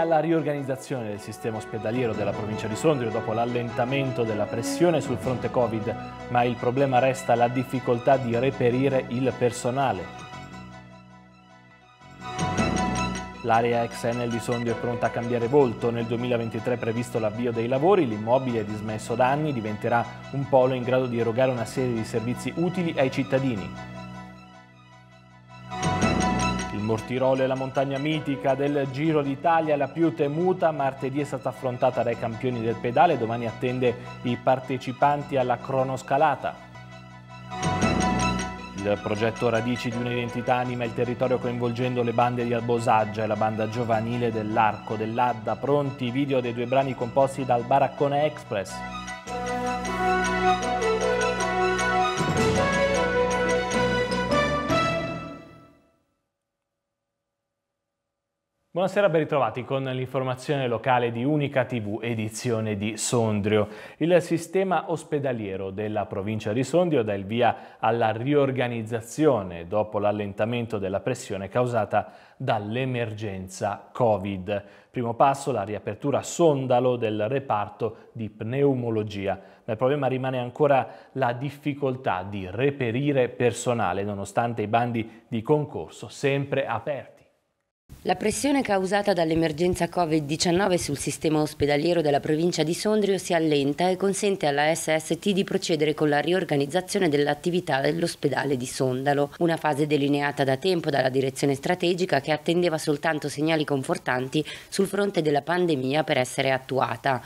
alla riorganizzazione del sistema ospedaliero della provincia di Sondrio dopo l'allentamento della pressione sul fronte Covid, ma il problema resta la difficoltà di reperire il personale. L'area ex Enel di Sondrio è pronta a cambiare volto. Nel 2023 è previsto l'avvio dei lavori, l'immobile è dismesso da anni diventerà un polo in grado di erogare una serie di servizi utili ai cittadini. Il Mortirolo è la montagna mitica del Giro d'Italia, la più temuta. Martedì è stata affrontata dai campioni del pedale, domani attende i partecipanti alla cronoscalata. Il progetto Radici di un'identità anima il territorio coinvolgendo le bande di Albosaggia e la banda giovanile dell'Arco dell'Adda. Pronti i video dei due brani composti dal Baraccone Express. Buonasera, ben ritrovati con l'informazione locale di Unica TV, edizione di Sondrio. Il sistema ospedaliero della provincia di Sondrio dà il via alla riorganizzazione dopo l'allentamento della pressione causata dall'emergenza Covid. Primo passo la riapertura sondalo del reparto di pneumologia, ma il problema rimane ancora la difficoltà di reperire personale nonostante i bandi di concorso sempre aperti. La pressione causata dall'emergenza Covid-19 sul sistema ospedaliero della provincia di Sondrio si allenta e consente alla SST di procedere con la riorganizzazione dell'attività dell'ospedale di Sondalo, una fase delineata da tempo dalla direzione strategica che attendeva soltanto segnali confortanti sul fronte della pandemia per essere attuata.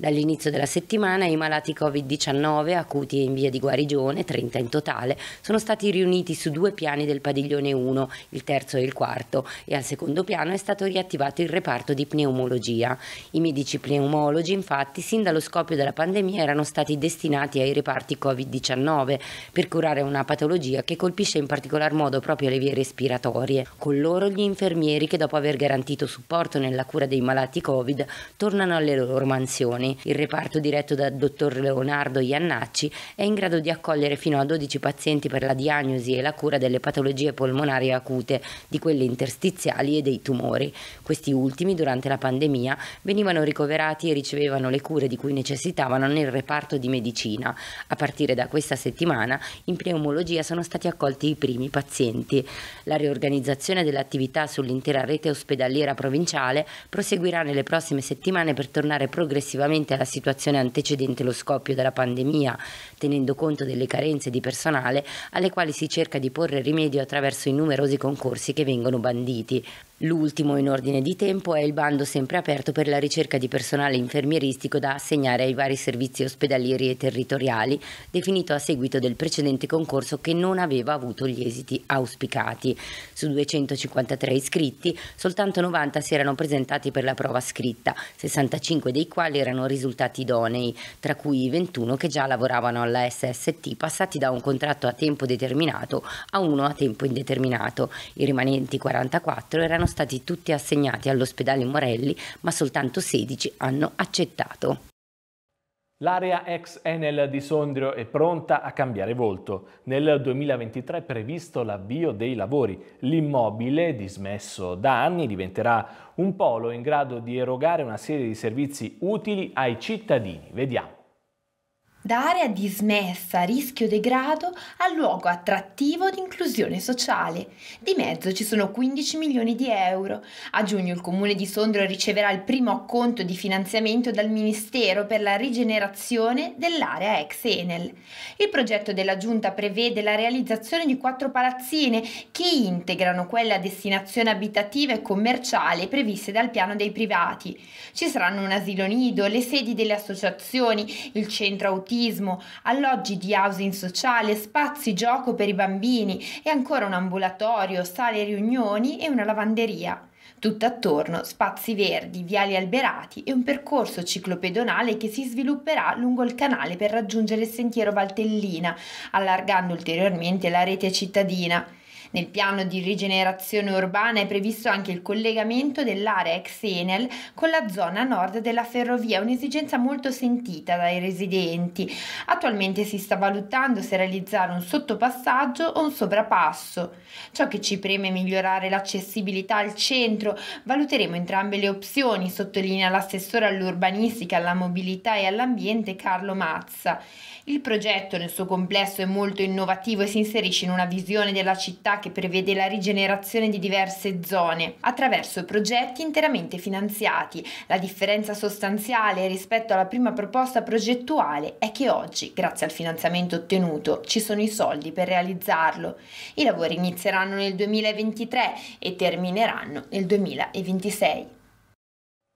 Dall'inizio della settimana i malati Covid-19 acuti e in via di guarigione, 30 in totale, sono stati riuniti su due piani del padiglione 1, il terzo e il quarto, e al secondo piano è stato riattivato il reparto di pneumologia. I medici pneumologi, infatti, sin dallo scoppio della pandemia erano stati destinati ai reparti Covid-19 per curare una patologia che colpisce in particolar modo proprio le vie respiratorie. Con loro gli infermieri che dopo aver garantito supporto nella cura dei malati Covid tornano alle loro mansioni giorni. Il reparto diretto dal dottor Leonardo Iannacci è in grado di accogliere fino a 12 pazienti per la diagnosi e la cura delle patologie polmonari acute, di quelle interstiziali e dei tumori. Questi ultimi durante la pandemia venivano ricoverati e ricevevano le cure di cui necessitavano nel reparto di medicina. A partire da questa settimana in pneumologia sono stati accolti i primi pazienti. La riorganizzazione dell'attività sull'intera rete ospedaliera provinciale proseguirà nelle prossime settimane per tornare progressivamente relativamente alla situazione antecedente lo scoppio della pandemia, tenendo conto delle carenze di personale alle quali si cerca di porre rimedio attraverso i numerosi concorsi che vengono banditi, L'ultimo in ordine di tempo è il bando sempre aperto per la ricerca di personale infermieristico da assegnare ai vari servizi ospedalieri e territoriali, definito a seguito del precedente concorso che non aveva avuto gli esiti auspicati. Su 253 iscritti, soltanto 90 si erano presentati per la prova scritta, 65 dei quali erano risultati idonei, tra cui 21 che già lavoravano alla SST passati da un contratto a tempo determinato a uno a tempo indeterminato. I rimanenti 44 erano stati tutti assegnati all'ospedale Morelli, ma soltanto 16 hanno accettato. L'area ex Enel di Sondrio è pronta a cambiare volto. Nel 2023 è previsto l'avvio dei lavori. L'immobile, dismesso da anni, diventerà un polo in grado di erogare una serie di servizi utili ai cittadini. Vediamo da area dismessa a rischio degrado a luogo attrattivo di inclusione sociale. Di mezzo ci sono 15 milioni di euro. A giugno il comune di Sondrio riceverà il primo acconto di finanziamento dal Ministero per la rigenerazione dell'area ex Enel. Il progetto della giunta prevede la realizzazione di quattro palazzine che integrano quelle a destinazione abitativa e commerciale previste dal piano dei privati. Ci saranno un asilo nido, le sedi delle associazioni, il centro autistico autismo, alloggi di housing sociale, spazi gioco per i bambini e ancora un ambulatorio, sale riunioni e una lavanderia. Tutt'attorno spazi verdi, viali alberati e un percorso ciclopedonale che si svilupperà lungo il canale per raggiungere il sentiero Valtellina, allargando ulteriormente la rete cittadina. Nel piano di rigenerazione urbana è previsto anche il collegamento dell'area ex Enel con la zona nord della ferrovia, un'esigenza molto sentita dai residenti. Attualmente si sta valutando se realizzare un sottopassaggio o un sovrapasso. Ciò che ci preme è migliorare l'accessibilità al centro, valuteremo entrambe le opzioni, sottolinea l'assessore all'urbanistica, alla mobilità e all'ambiente Carlo Mazza. Il progetto nel suo complesso è molto innovativo e si inserisce in una visione della città che prevede la rigenerazione di diverse zone attraverso progetti interamente finanziati. La differenza sostanziale rispetto alla prima proposta progettuale è che oggi, grazie al finanziamento ottenuto, ci sono i soldi per realizzarlo. I lavori inizieranno nel 2023 e termineranno nel 2026.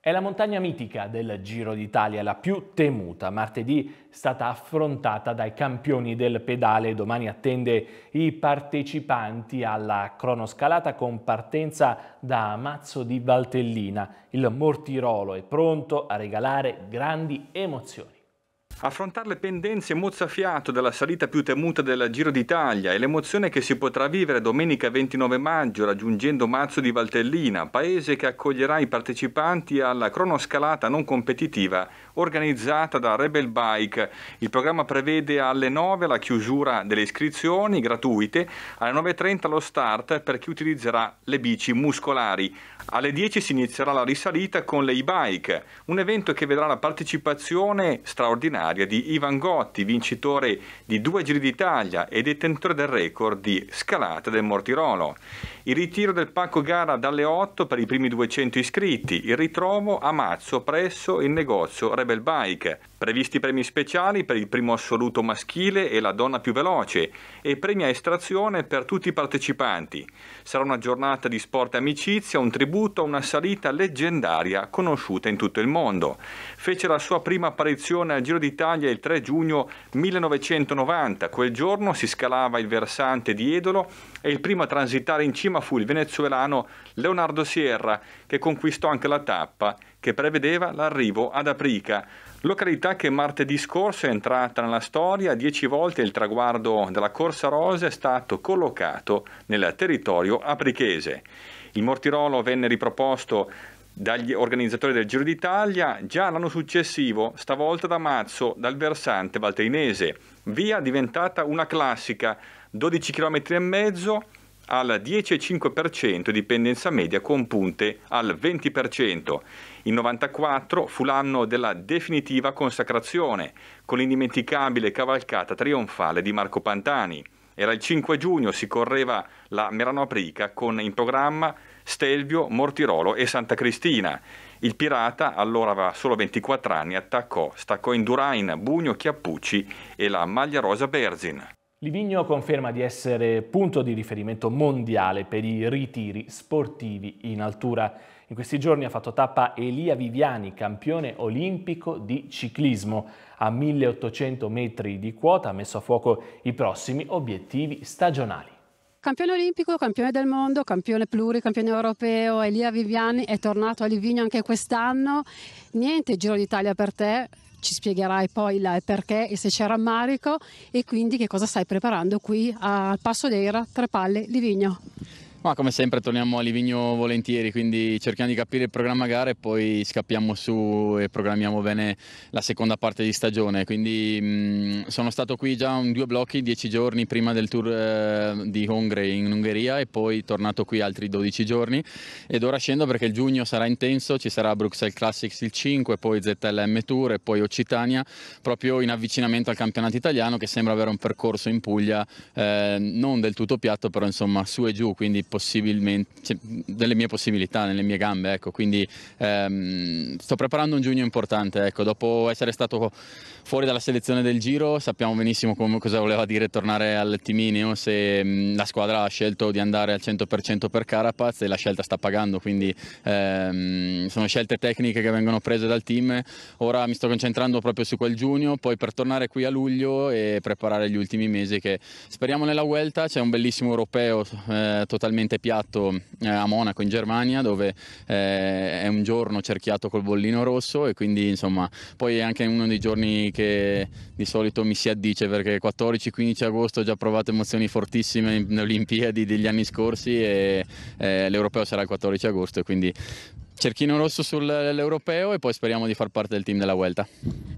È la montagna mitica del Giro d'Italia, la più temuta. Martedì è stata affrontata dai campioni del pedale. Domani attende i partecipanti alla cronoscalata con partenza da Mazzo di Valtellina. Il Mortirolo è pronto a regalare grandi emozioni. Affrontare le pendenze mozzafiato della salita più temuta del Giro d'Italia e l'emozione che si potrà vivere domenica 29 maggio raggiungendo Mazzo di Valtellina, paese che accoglierà i partecipanti alla cronoscalata non competitiva organizzata da Rebel Bike. Il programma prevede alle 9 la chiusura delle iscrizioni gratuite, alle 9.30 lo start per chi utilizzerà le bici muscolari. Alle 10 si inizierà la risalita con le e-bike, un evento che vedrà la partecipazione straordinaria di Ivan Gotti, vincitore di due Giri d'Italia e detentore del record di scalata del Mortirolo. Il ritiro del pacco gara dalle 8 per i primi 200 iscritti, il ritrovo a mazzo presso il negozio Rebel bel bike Previsti premi speciali per il primo assoluto maschile e la donna più veloce e premi a estrazione per tutti i partecipanti. Sarà una giornata di sport e amicizia, un tributo a una salita leggendaria conosciuta in tutto il mondo. Fece la sua prima apparizione al Giro d'Italia il 3 giugno 1990. Quel giorno si scalava il versante di Edolo e il primo a transitare in cima fu il venezuelano Leonardo Sierra che conquistò anche la tappa che prevedeva l'arrivo ad Aprica Località che martedì scorso è entrata nella storia, dieci volte il traguardo della Corsa Rosa è stato collocato nel territorio aprichese. Il Mortirolo venne riproposto dagli organizzatori del Giro d'Italia già l'anno successivo, stavolta da marzo, dal versante valtrinese. Via diventata una classica, 12 km e mezzo, al 10,5% di pendenza media con punte al 20%. Il 94 fu l'anno della definitiva consacrazione, con l'indimenticabile cavalcata trionfale di Marco Pantani. Era il 5 giugno, si correva la Merano Aprica con in programma Stelvio, Mortirolo e Santa Cristina. Il pirata, allora aveva solo 24 anni, attaccò, staccò in Durain, Bugno, Chiappucci e la maglia rosa Berzin. Livigno conferma di essere punto di riferimento mondiale per i ritiri sportivi in altura. In questi giorni ha fatto tappa Elia Viviani, campione olimpico di ciclismo. A 1800 metri di quota ha messo a fuoco i prossimi obiettivi stagionali campione olimpico, campione del mondo, campione pluricampione europeo, Elia Viviani è tornato a Livigno anche quest'anno. Niente Giro d'Italia per te, ci spiegherai poi il perché e se c'è rammarico e quindi che cosa stai preparando qui al Passo d'Era, Tre Palle, Livigno. Ma come sempre torniamo a Livigno volentieri, quindi cerchiamo di capire il programma gara e poi scappiamo su e programmiamo bene la seconda parte di stagione. Quindi mh, mm, sono stato qui già un due blocchi, dieci giorni prima del tour eh, di Hongre in Ungheria e poi tornato qui altri 12 giorni ed ora scendo perché il giugno sarà intenso, ci sarà Bruxelles Classics il 5, poi ZLM Tour e poi Occitania, proprio in avvicinamento al campionato italiano che sembra avere un percorso in Puglia eh, non del tutto piatto, però insomma su e giù, quindi cioè, delle mie possibilità, nelle mie gambe. Ecco. Quindi ehm, sto preparando un giugno importante. Ecco. Dopo essere stato fuori dalla selezione del giro, sappiamo benissimo come, cosa voleva dire tornare al Timineo. Se mh, mm, la squadra ha scelto di andare al 100% per Carapaz e la scelta sta pagando, quindi ehm, sono scelte tecniche che vengono prese dal team. Ora mi sto concentrando proprio su quel giugno, poi per tornare qui a luglio e preparare gli ultimi mesi che speriamo nella Vuelta. C'è un bellissimo europeo eh, totalmente totalmente piatto eh, a Monaco in Germania dove eh, è un giorno cerchiato col bollino rosso e quindi insomma poi è anche uno dei giorni che di solito mi si addice perché 14-15 agosto ho già provato emozioni fortissime in Olimpiadi degli anni scorsi e eh, l'Europeo sarà il 14 agosto e quindi cerchino rosso sull'europeo e poi speriamo di far parte del team della Vuelta.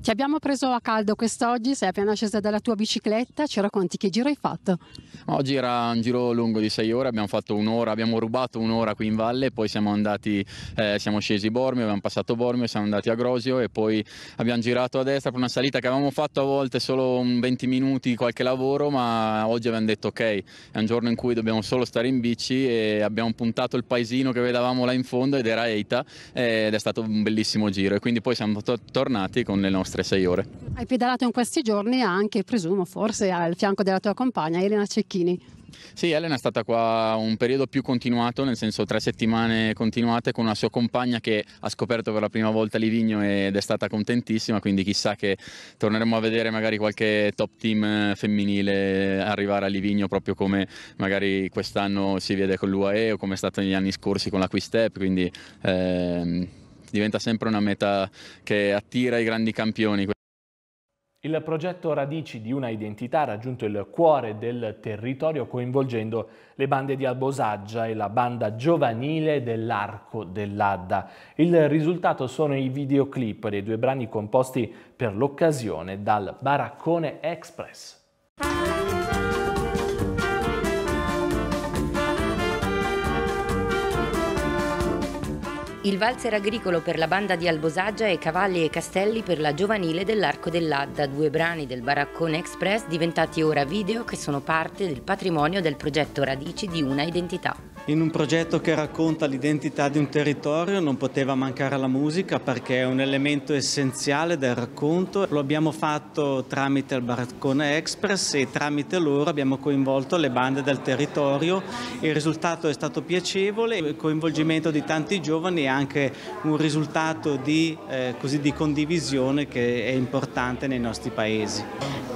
Ti abbiamo preso a caldo quest'oggi, sei appena scesa dalla tua bicicletta, ci racconti che giro hai fatto? Oggi era un giro lungo di 6 ore, abbiamo fatto un'ora, abbiamo rubato un'ora qui in valle, e poi siamo andati, eh, siamo scesi Bormio, abbiamo passato Bormio, siamo andati a Grosio e poi abbiamo girato a destra per una salita che avevamo fatto a volte solo 20 minuti qualche lavoro, ma oggi abbiamo detto ok, è un giorno in cui dobbiamo solo stare in bici e abbiamo puntato il paesino che vedevamo là in fondo ed era 8 vita eh, ed è stato un bellissimo giro e quindi poi siamo to- tornati con le nostre sei ore. Hai pedalato in questi giorni anche, presumo, forse al fianco della tua compagna Elena Cecchini. Sì, Elena è stata qua un periodo più continuato, nel senso tre settimane continuate con una sua compagna che ha scoperto per la prima volta Livigno ed è stata contentissima, quindi chissà che torneremo a vedere magari qualche top team eh, femminile arrivare a Livigno proprio come magari quest'anno si vede con l'UAE o come è stato negli anni scorsi con la Quistep, quindi ehm, diventa sempre una meta che attira i grandi campioni. Il progetto Radici di una identità ha raggiunto il cuore del territorio coinvolgendo le bande di Albosaggia e la banda giovanile dell'Arco dell'Adda. Il risultato sono i videoclip dei due brani composti per l'occasione dal Baraccone Express. Il valzer agricolo per la banda di Albosaggia e Cavalli e Castelli per la giovanile dell'Arco dell'Adda, due brani del Baraccone Express diventati ora video che sono parte del patrimonio del progetto Radici di una identità. In un progetto che racconta l'identità di un territorio non poteva mancare la musica perché è un elemento essenziale del racconto. Lo abbiamo fatto tramite il Barcone Express e tramite loro abbiamo coinvolto le bande del territorio. Il risultato è stato piacevole, il coinvolgimento di tanti giovani è anche un risultato di, eh, così, di condivisione che è importante nei nostri paesi.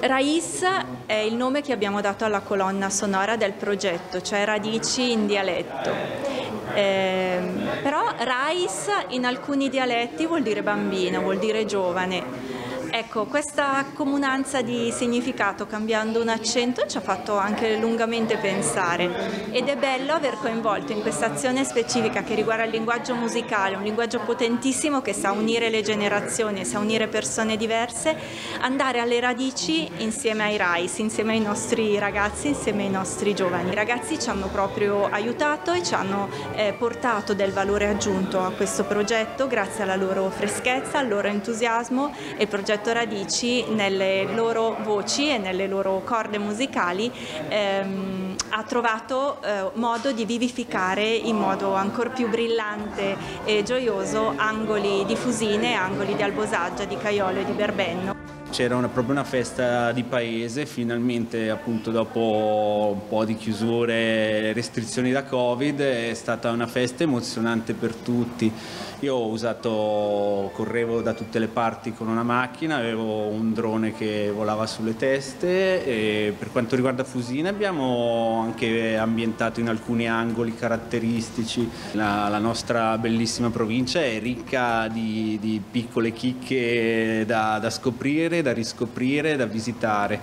Raiz è il nome che abbiamo dato alla colonna sonora del progetto, cioè radici in dialetto dialetto. Eh, però Rice in alcuni dialetti vuol dire bambino, vuol dire giovane. Ecco, questa comunanza di significato cambiando un accento ci ha fatto anche lungamente pensare ed è bello aver coinvolto in questa azione specifica che riguarda il linguaggio musicale, un linguaggio potentissimo che sa unire le generazioni, sa unire persone diverse, andare alle radici insieme ai RAIS, insieme ai nostri ragazzi, insieme ai nostri giovani. I ragazzi ci hanno proprio aiutato e ci hanno eh, portato del valore aggiunto a questo progetto grazie alla loro freschezza, al loro entusiasmo e il progetto fatto radici nelle loro voci e nelle loro corde musicali ehm, ha trovato eh, modo di vivificare in modo ancora più brillante e gioioso angoli di Fusine, angoli di Albosaggia, di Caiolo e di Berbenno c'era proprio una festa di paese, finalmente appunto dopo un po' di chiusure, restrizioni da Covid, è stata una festa emozionante per tutti. Io ho usato, correvo da tutte le parti con una macchina, avevo un drone che volava sulle teste e per quanto riguarda Fusina abbiamo anche ambientato in alcuni angoli caratteristici. La, la nostra bellissima provincia è ricca di, di piccole chicche da, da scoprire da riscoprire, da visitare.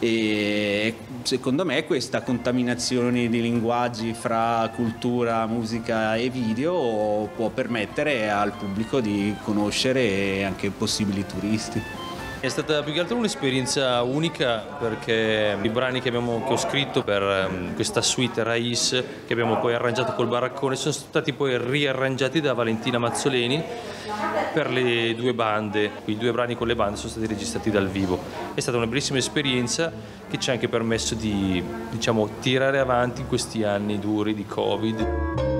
E secondo me questa contaminazione di linguaggi fra cultura, musica e video può permettere al pubblico di conoscere anche possibili turisti. È stata più che altro un'esperienza unica perché i brani che, abbiamo, che ho scritto per ehm, questa suite Raiz che abbiamo poi arrangiato col baraccone sono stati poi riarrangiati da Valentina Mazzoleni per le due bande, i due brani con le bande sono stati registrati dal vivo. È stata una bellissima esperienza che ci ha anche permesso di diciamo, tirare avanti in questi anni duri di Covid.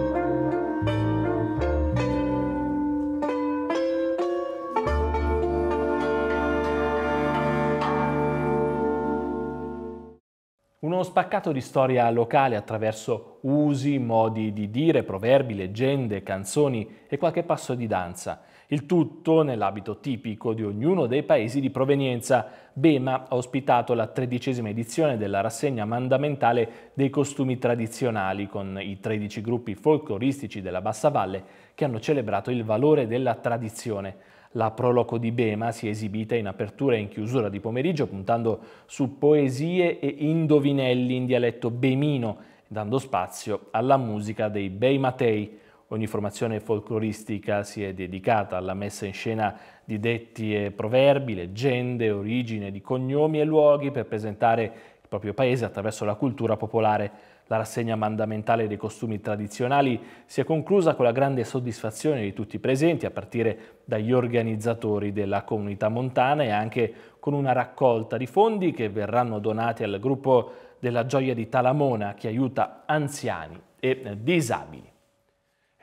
spaccato di storia locale attraverso usi, modi di dire, proverbi, leggende, canzoni e qualche passo di danza. Il tutto nell'abito tipico di ognuno dei paesi di provenienza. Bema ha ospitato la tredicesima edizione della rassegna mandamentale dei costumi tradizionali con i 13 gruppi folcloristici della Bassa Valle che hanno celebrato il valore della tradizione. La proloco di Bema si è esibita in apertura e in chiusura di pomeriggio puntando su poesie e indovinelli in dialetto bemino, dando spazio alla musica dei Bei Matei. Ogni formazione folcloristica si è dedicata alla messa in scena di detti e proverbi, leggende, origine di cognomi e luoghi per presentare proprio paese attraverso la cultura popolare. La rassegna mandamentale dei costumi tradizionali si è conclusa con la grande soddisfazione di tutti i presenti, a partire dagli organizzatori della comunità montana e anche con una raccolta di fondi che verranno donati al gruppo della Gioia di Talamona che aiuta anziani e disabili.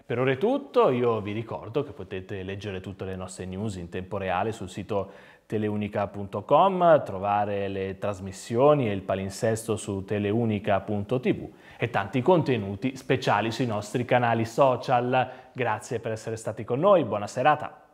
Per ora è tutto, io vi ricordo che potete leggere tutte le nostre news in tempo reale sul sito teleunica.com, trovare le trasmissioni e il palinsesto su teleunica.tv e tanti contenuti speciali sui nostri canali social. Grazie per essere stati con noi, buona serata.